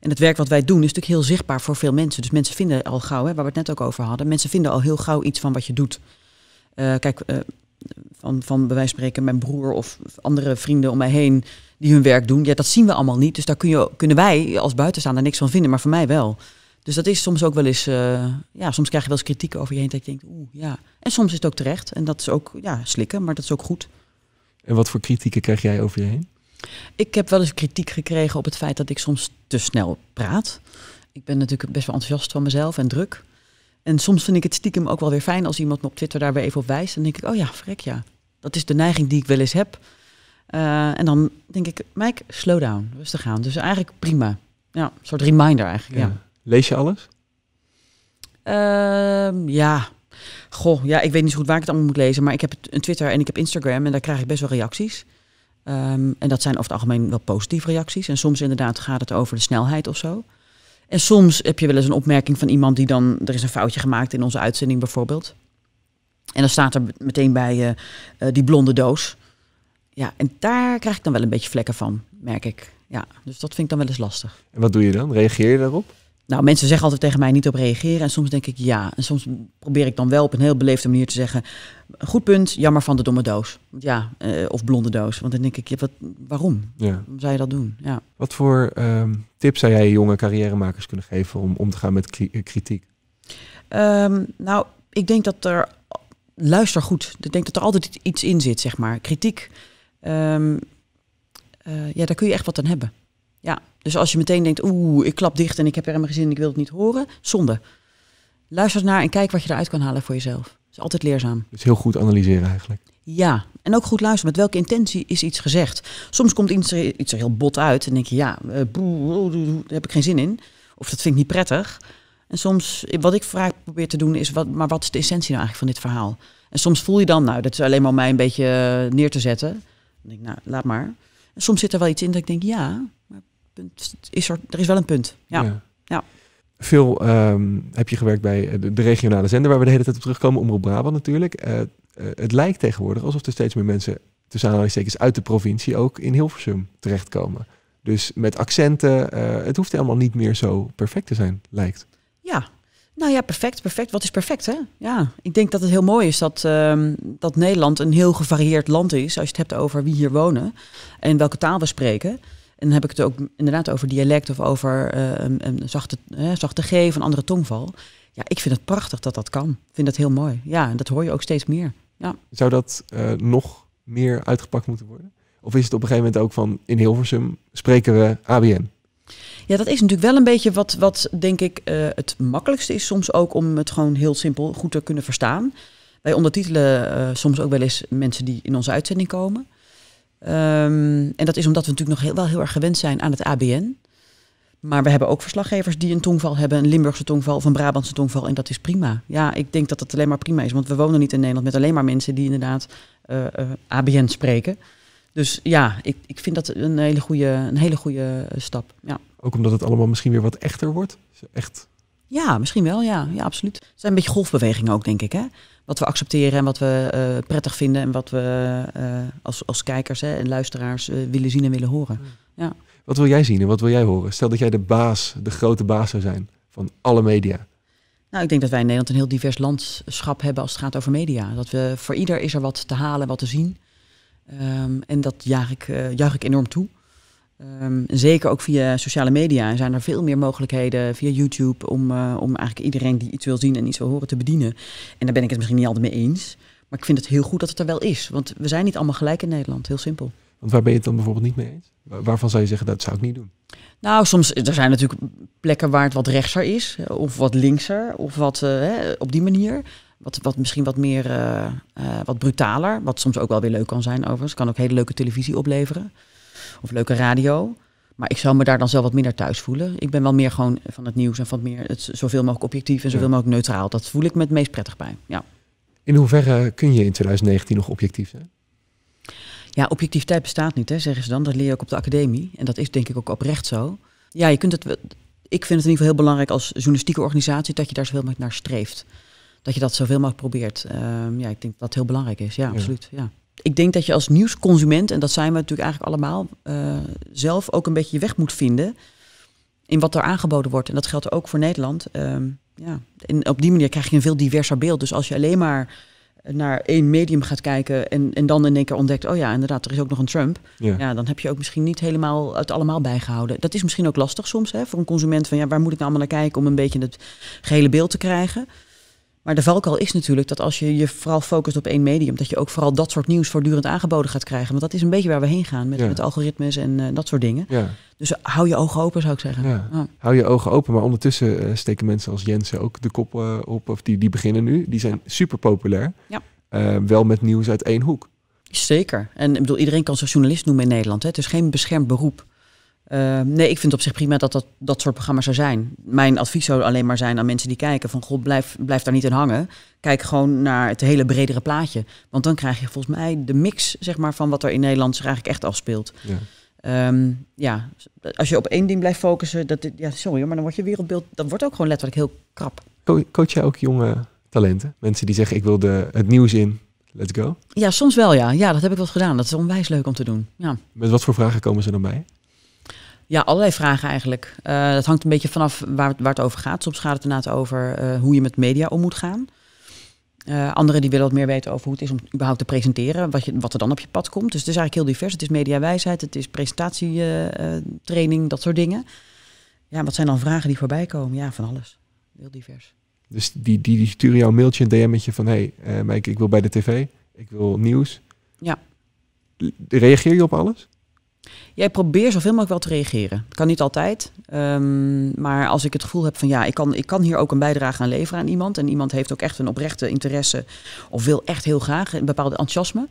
En het werk wat wij doen is natuurlijk heel zichtbaar voor veel mensen. Dus mensen vinden al gauw, hè, waar we het net ook over hadden, mensen vinden al heel gauw iets van wat je doet. Eh, kijk, eh, van, van bij wijze van spreken mijn broer of andere vrienden om mij heen die hun werk doen. Ja, dat zien we allemaal niet. Dus daar kun je, kunnen wij als buitenstaander niks van vinden, maar voor mij wel. Dus dat is soms ook wel eens, eh, ja, soms krijg je wel eens kritiek over je heen dat je denkt, oeh, ja. En soms is het ook terecht en dat is ook, ja, slikken, maar dat is ook goed. En wat voor kritieken krijg jij over je heen? Ik heb wel eens kritiek gekregen op het feit dat ik soms te snel praat. Ik ben natuurlijk best wel enthousiast van mezelf en druk. En soms vind ik het stiekem ook wel weer fijn als iemand me op Twitter daar weer even op wijst. Dan denk ik, oh ja, frek ja. Dat is de neiging die ik wel eens heb. Eh, en dan denk ik, Mike, slow down, rustig aan. Dus eigenlijk prima. Ja, een soort reminder eigenlijk. Ja. Lees je alles? Ehm, ja. Goh, ja, ik weet niet zo goed waar ik het allemaal moet lezen. Maar ik heb een Twitter en ik heb Instagram en daar krijg ik best wel reacties. Ehm, en dat zijn over het algemeen wel positieve reacties. En soms inderdaad gaat het over de snelheid of zo. En soms heb je wel eens een opmerking van iemand die dan, er is een foutje gemaakt in onze uitzending bijvoorbeeld. En dan staat er meteen bij eh, eh, die blonde doos. Ja, en daar krijg ik dan wel een beetje vlekken van, merk ik. Ja, dus dat vind ik dan wel eens lastig. En wat doe je dan? Reageer je daarop? Nou, mensen zeggen altijd tegen mij niet op reageren. En soms denk ik ja. En soms probeer ik dan wel op een heel beleefde manier te zeggen: Goed punt, jammer van de domme doos. Ja, eh, of blonde doos. Want dan denk ik: ja, wat, waarom? Ja. Waarom zou je dat doen? Ja. Wat voor um, tips zou jij jonge carrièremakers kunnen geven om om te gaan met eh, kritiek? Ehm, nou, ik denk dat er. Luister goed. Ik denk dat er altijd iets in zit, zeg maar. Kritiek. Ehm, eh, ja, daar kun je echt wat aan hebben. Ja, dus als je meteen denkt, oeh, ik klap dicht en ik heb er helemaal geen zin ik wil het niet horen, zonde. Luister naar en kijk wat je eruit kan halen voor jezelf. Dat is altijd leerzaam. Het is heel goed analyseren eigenlijk. Ja, en ook goed luisteren. Met welke intentie is iets gezegd? Soms komt iets er, iets er heel bot uit en denk je, ja, eh, daar heb ik geen zin in. Of dat vind ik niet prettig. En soms, eh, wat ik vaak probeer te doen, is, wat, maar wat is de essentie nou eigenlijk van dit verhaal? En soms voel je dan, nou, dat is alleen maar om mij een beetje eh, neer te zetten. Dan denk ik, nou, laat maar. En soms zit er wel iets in dat ik denk, ja, is er, er is wel een punt. Ja. ja. Veel ehm, heb je gewerkt bij eh, de, regionale zender, waar we de hele tijd op terugkomen, Omroep Brabant natuurlijk. Eh, eh, het lijkt tegenwoordig alsof er steeds meer mensen, tussen aanhalingstekens uit de provincie, ook in Hilversum terechtkomen. Dus met accenten, het hoeft helemaal niet meer zo perfect te zijn, lijkt. Ja, nou ja, perfect, perfect. Wat is perfect, hè? Ja, ik denk dat het heel mooi is dat, ehm, dat Nederland een heel gevarieerd land is. Als je het hebt over wie hier wonen en welke taal we spreken. En heb ik het ook inderdaad over dialect of over uh, een, een, zachte, zachte G van een andere tongval. Ja, ik vind het prachtig dat dat kan. Ik vind dat heel mooi. Ja, en dat hoor je ook steeds meer. Ja. Zou dat eh, nog meer uitgepakt moeten worden? Of is het op een gegeven moment ook van in Hilversum spreken we ABN? Ja, dat is natuurlijk wel een beetje wat, wat denk ik, eh, het makkelijkste is soms ook om het gewoon heel simpel goed te kunnen verstaan. Wij ondertitelen soms ook wel eens mensen die in onze uitzending komen. Ehm, en dat is omdat we natuurlijk nog heel, wel heel erg gewend zijn aan het ABN. Maar we hebben ook verslaggevers die een tongval hebben, een Limburgse tongval of een Brabantse tongval. En dat is prima. Ja, ik denk dat dat alleen maar prima is. Want we wonen niet in Nederland met alleen maar mensen die inderdaad eh, eh, ABN spreken. Dus ja, ik, ik vind dat een hele goede, een hele goede eh, stap. Ja. Ook omdat het allemaal misschien weer wat echter wordt? Echt? Ja, misschien wel. Ja, ja absoluut. Het zijn een beetje golfbewegingen ook, denk ik. Hè? wat we accepteren en wat we eh, prettig vinden en wat we eh, als, als kijkers hè, en luisteraars eh, willen zien en willen horen. Hmm. Ja. Wat wil jij zien en wat wil jij horen? Stel dat jij de baas, de grote baas zou zijn van alle media. Nou, ik denk dat wij in Nederland een heel divers landschap hebben als het gaat over media. Dat we voor ieder is er wat te halen, wat te zien. Ehm, en dat jaag ik, juich ik enorm toe. Um, zeker ook via sociale media zijn er veel meer mogelijkheden via YouTube om, eh, om eigenlijk iedereen die iets wil zien en iets wil horen te bedienen. En daar ben ik het misschien niet altijd mee eens. Maar ik vind het heel goed dat het er wel is. Want we zijn niet allemaal gelijk in Nederland, heel simpel. Want waar ben je het dan bijvoorbeeld niet mee eens? Waarvan zou je zeggen dat zou ik niet doen? Nou, soms er zijn natuurlijk plekken waar het wat rechtser is, eh, of wat linkser, of wat eh, op die manier. Wat, wat misschien wat meer, wat brutaler, wat soms ook wel weer leuk kan zijn overigens. Kan ook hele leuke televisie opleveren of leuke radio. Maar ik zou me daar dan zelf wat minder thuis voelen. Ik ben wel meer gewoon van het nieuws en van het meer het, zoveel mogelijk objectief en zoveel mogelijk neutraal. Dat voel ik me het meest prettig bij. Ja. In hoeverre kun je in 2019 nog objectief zijn? Ja, objectiviteit bestaat niet, hè, zeggen ze dan. Dat leer je ook op de academie. En dat is denk ik ook oprecht zo. Ja, je kunt het. Ik vind het in ieder geval heel belangrijk als journalistieke organisatie dat je daar zoveel mogelijk naar streeft. Dat je dat zoveel mogelijk probeert. Ehm, ja, ik denk dat dat heel belangrijk is. Ja, ja. absoluut. Ja ik denk dat je als nieuwsconsument, en dat zijn we natuurlijk eigenlijk allemaal, eh, zelf ook een beetje je weg moet vinden in wat er aangeboden wordt. En dat geldt ook voor Nederland. Ehm, ja. En op die manier krijg je een veel diverser beeld. Dus als je alleen maar naar één medium gaat kijken en, en dan in één keer ontdekt, oh ja, inderdaad, er is ook nog een Trump. Ja. ja. dan heb je ook misschien niet helemaal het allemaal bijgehouden. Dat is misschien ook lastig soms hè, voor een consument van ja, waar moet ik nou allemaal naar kijken om een beetje het gehele beeld te krijgen. Maar de valkuil is natuurlijk dat als je je vooral focust op één medium, dat je ook vooral dat soort nieuws voortdurend aangeboden gaat krijgen. Want dat is een beetje waar we heen gaan met, ja. algoritmes en eh, dat soort dingen. Dus eh, hou je ogen open, zou ik zeggen. Ja. Hou je ogen open, maar ondertussen eh, steken mensen als Jensen ook de kop op. Of die, die beginnen nu. Die zijn super populair. wel met nieuws uit één hoek. Zeker. En ik bedoel, iedereen kan zich journalist noemen in Nederland. Hè. Het is geen beschermd beroep. Ehm, nee, ik vind op zich prima dat dat, dat soort programma's zou zijn. Mijn advies zou alleen maar zijn aan mensen die kijken: van god, blijf, blijf daar niet in hangen. Kijk gewoon naar het hele bredere plaatje. Want dan krijg je volgens mij de mix zeg maar, van wat er in Nederland zich eigenlijk echt afspeelt. Ja. Ehm, ja, als je op één ding blijft focussen, dat, ja, sorry, maar dan wordt je wereldbeeld, dat wordt ook gewoon letterlijk heel krap. coach jij ook jonge talenten? Mensen die zeggen, ik wil de, het nieuws in, let's go? Ja, soms wel ja. Ja, dat heb ik wel gedaan. Dat is onwijs leuk om te doen. Ja. Met wat voor vragen komen ze dan bij? Ja, allerlei vragen eigenlijk. Uh, dat hangt een beetje vanaf waar, waar, het over gaat. Soms gaat het over eh, hoe je met media om moet gaan. Uh, anderen die willen wat meer weten over hoe het is om überhaupt te presenteren, wat, je, wat er dan op je pad komt. Dus het is eigenlijk heel divers. Het is mediawijsheid, het is presentatietraining, dat soort dingen. Ja, wat zijn dan vragen die voorbij komen? Ja, van alles. Heel divers. Dus die, die, die sturen jou een mailtje, een DM'tje van... hé, hey, Mike, ik wil bij de tv, ik wil nieuws. Ja. Reageer je op alles? Jij probeert zoveel mogelijk wel te reageren. Kan niet altijd. Ehm, maar als ik het gevoel heb van ja, ik kan, ik kan hier ook een bijdrage aan leveren aan iemand. En iemand heeft ook echt een oprechte interesse of wil echt heel graag een bepaalde enthousiasme.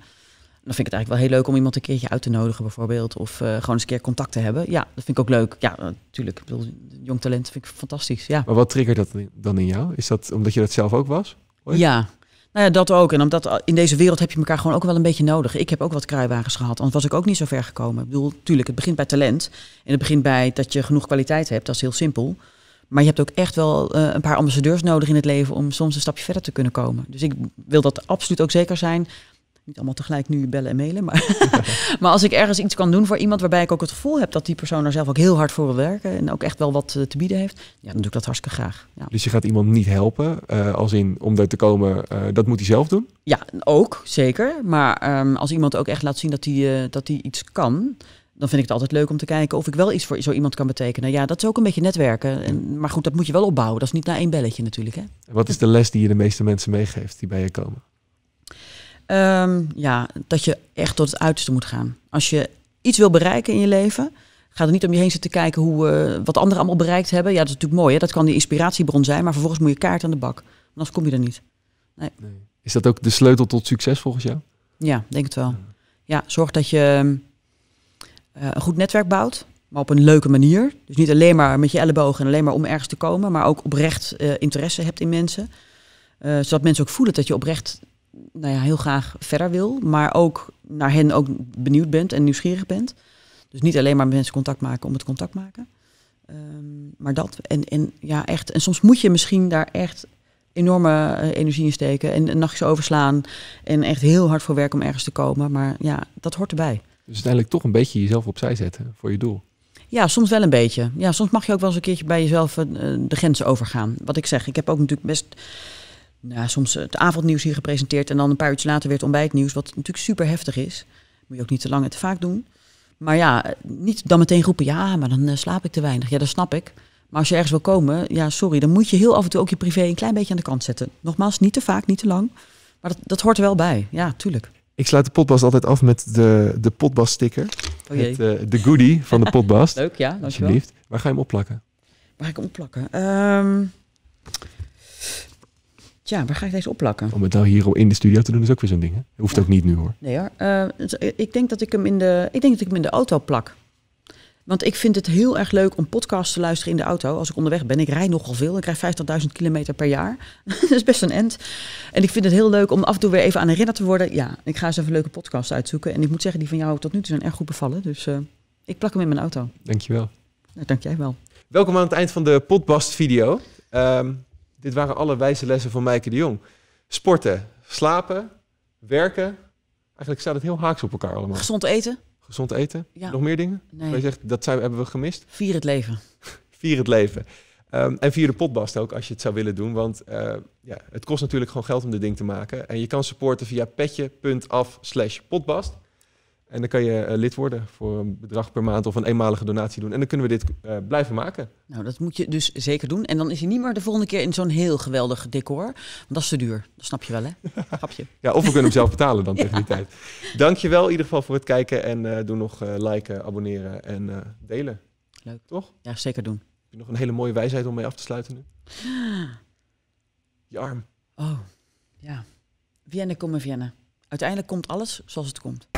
Dan vind ik het eigenlijk wel heel leuk om iemand een keertje uit te nodigen bijvoorbeeld. Of eh, gewoon eens een keer contact te hebben. Ja, dat vind ik ook leuk. Ja, natuurlijk. Ik bedoel, jong talent vind ik fantastisch. Ja. Maar wat triggert dat dan in jou? Is dat omdat je dat zelf ook was? Ja, nou ja, dat ook. En omdat in deze wereld heb je elkaar gewoon ook wel een beetje nodig. Ik heb ook wat kruiwagens gehad, anders was ik ook niet zo ver gekomen. Ik bedoel, tuurlijk, het begint bij talent. En het begint bij dat je genoeg kwaliteit hebt. Dat is heel simpel. Maar je hebt ook echt wel eh, een paar ambassadeurs nodig in het leven om soms een stapje verder te kunnen komen. Dus ik wil dat absoluut ook zeker zijn niet allemaal tegelijk nu bellen en mailen. Maar, maar als ik ergens iets kan doen voor iemand waarbij ik ook het gevoel heb dat die persoon er zelf ook heel hard voor wil werken en ook echt wel wat eh, te bieden heeft, ja, dan doe ik dat hartstikke graag. Ja. Dus je gaat iemand niet helpen, eh, als in om daar te komen, eh, dat moet hij zelf doen? Ja, ook zeker. Maar ehm, als iemand ook echt laat zien dat hij dat iets kan, dan vind ik het altijd leuk om te kijken of ik wel iets voor zo iemand kan betekenen. Ja, dat is ook een beetje netwerken. maar goed, dat moet je wel opbouwen. Dat is niet na één belletje natuurlijk. Hè? Wat is de les die je de meeste mensen meegeeft die bij je komen? Ehm, ja, dat je echt tot het uiterste moet gaan. Als je iets wil bereiken in je leven, ga er niet om je heen zitten kijken hoe, uh, wat anderen allemaal bereikt hebben. Ja, dat is natuurlijk mooi, hè? dat kan die inspiratiebron zijn, maar vervolgens moet je kaart aan de bak. Anders kom je er niet. Nee. Is dat ook de sleutel tot succes volgens jou? Ja, denk het wel. Ja, zorg dat je ehm, eh, een goed netwerk bouwt, maar op een leuke manier. Dus niet alleen maar met je ellebogen, en alleen maar om ergens te komen, maar ook oprecht eh, interesse hebt in mensen. zodat mensen ook voelen dat je oprecht nou ja, heel graag verder wil, maar ook naar hen ook benieuwd bent en nieuwsgierig bent. Dus niet alleen maar met mensen contact maken om het contact maken. Ehm, maar dat, en, en ja, echt. En soms moet je misschien daar echt enorme eh, energie in steken en, nachtjes overslaan en echt heel hard voor werken om ergens te komen. Maar ja, dat hoort erbij. Dus uiteindelijk toch een beetje jezelf opzij zetten voor je doel. Ja, soms wel een beetje. Ja, soms mag je ook wel eens een keertje bij jezelf eh, de grens overgaan. Wat ik zeg, ik heb ook natuurlijk best nou, soms eh, het avondnieuws hier gepresenteerd. En dan een paar uurtjes later weer het ontbijtnieuws. Wat natuurlijk super heftig is. Moet je ook niet te lang en te vaak doen. Maar ja, eh, niet dan meteen roepen. Ja, maar dan eh, slaap ik te weinig. Ja, dat snap ik. Maar als je ergens wil komen, ja, sorry, dan moet je heel af en toe ook je privé een klein beetje aan de kant zetten. Nogmaals, niet te vaak, niet te lang. Maar dat, dat hoort er wel bij. Ja, tuurlijk. Ik sluit de potbas altijd af met de, de Oh jee. Het, de goodie van de potbas. Leuk, ja, dankjewel. Alsjeblieft. Waar ga je hem opplakken? Waar ga ik hem opplakken? Um, Tja, waar ga ik deze opplakken? Om het nou hier in de studio te doen is ook weer zo'n ding. Hè? Hoeft ook niet nu hoor. Nee hoor. Eh, ik denk dat ik hem in de, ik denk dat ik hem in de auto plak. Want ik vind het heel erg leuk om podcasts te luisteren in de auto. Als ik onderweg ben, ik rijd nogal veel. Ik krijg 50.000 kilometer per jaar. dat is best een end. En ik vind het heel leuk om af en toe weer even aan herinnerd te worden. Ja, ik ga eens even een leuke podcast uitzoeken. En ik moet zeggen, die van jou tot nu toe zijn erg goed bevallen. Dus eh, ik plak hem in mijn auto. Dankjewel. Nou, dank jij wel. Welkom aan het eind van de podcast video. Ehm, dit waren alle wijze lessen van Mijke de Jong. Sporten, slapen, werken. Eigenlijk staat het heel haaks op elkaar allemaal. Gezond eten. Gezond eten. Ja. Nog meer dingen? Nee. Je zegt, dat zijn, hebben we gemist. Vier het leven. Vier het leven. Ehm, en via de potbast ook, als je het zou willen doen. Want eh, ja, het kost natuurlijk gewoon geld om dit ding te maken. En je kan supporten via petje.af slash potbast. En dan kan je eh, lid worden voor een bedrag per maand of een eenmalige donatie doen. En dan kunnen we dit eh, blijven maken. Nou, dat moet je dus zeker doen. En dan is hij niet meer de volgende keer in zo'n heel geweldig decor. Want dat is te duur. Dat snap je wel, hè? je? ja, of we kunnen hem zelf betalen dan tegen die tijd. Dankjewel in ieder geval voor het kijken. En uh, doe nog liken, abonneren en delen. Leuk. Toch? Ja, zeker doen. Heb je nog een hele mooie wijsheid om mee af te sluiten nu? Je arm. Oh, ja. Vienne, kom in Vienne. Uiteindelijk komt alles zoals het komt.